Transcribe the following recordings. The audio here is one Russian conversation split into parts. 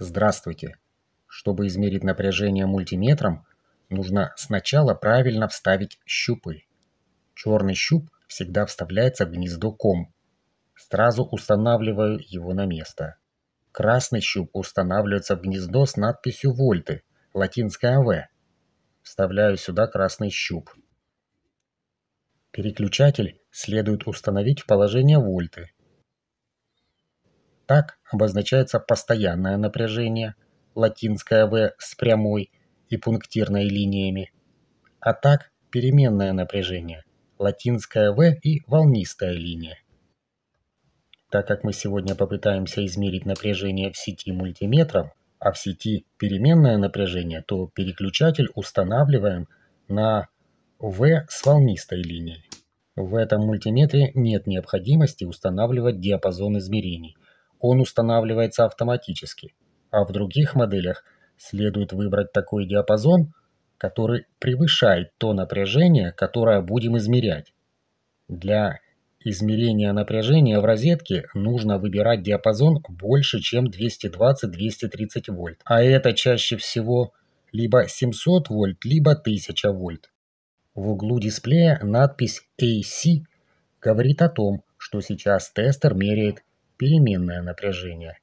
Здравствуйте. Чтобы измерить напряжение мультиметром, нужно сначала правильно вставить щупы. Черный щуп всегда вставляется в гнездо ком. Сразу устанавливаю его на место. Красный щуп устанавливается в гнездо с надписью «Вольты», (латинская «АВ». Вставляю сюда красный щуп. Переключатель следует установить в положение вольты – так обозначается постоянное напряжение, латинское «в» с прямой и пунктирной линиями, а так переменное напряжение, латинское «в» и волнистая линия. Так как мы сегодня попытаемся измерить напряжение в сети мультиметром, а в сети переменное напряжение, то переключатель устанавливаем на «в» с волнистой линией. В этом мультиметре нет необходимости устанавливать диапазон измерений, он устанавливается автоматически, а в других моделях следует выбрать такой диапазон, который превышает то напряжение, которое будем измерять. Для измерения напряжения в розетке нужно выбирать диапазон больше, чем 220-230 вольт, а это чаще всего либо 700 вольт, либо 1000 вольт. В углу дисплея надпись AC говорит о том, что сейчас тестер меряет переменное напряжение.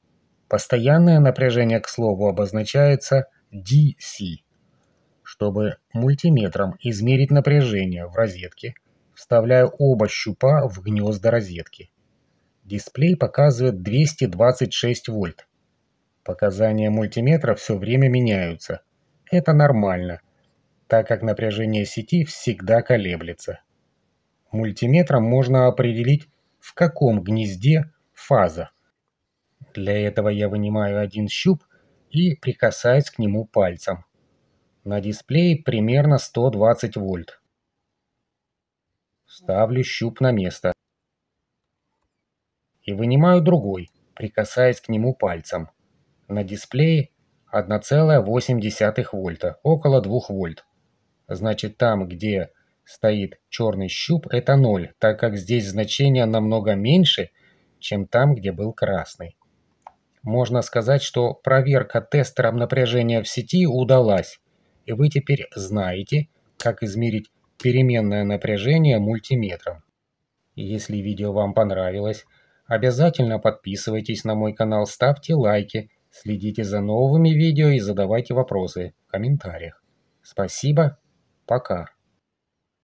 Постоянное напряжение, к слову, обозначается DC. Чтобы мультиметром измерить напряжение в розетке, вставляю оба щупа в гнезда розетки. Дисплей показывает 226 вольт. Показания мультиметра все время меняются. Это нормально, так как напряжение сети всегда колеблется. Мультиметром можно определить, в каком гнезде фаза. Для этого я вынимаю один щуп и прикасаюсь к нему пальцем. На дисплее примерно 120 вольт. Ставлю щуп на место. И вынимаю другой, прикасаясь к нему пальцем. На дисплее 1,8 вольта, около 2 вольт. Значит там, где стоит черный щуп, это 0, так как здесь значение намного меньше – чем там, где был красный. Можно сказать, что проверка тестером напряжения в сети удалась, и вы теперь знаете, как измерить переменное напряжение мультиметром. Если видео вам понравилось, обязательно подписывайтесь на мой канал, ставьте лайки, следите за новыми видео и задавайте вопросы в комментариях. Спасибо, пока.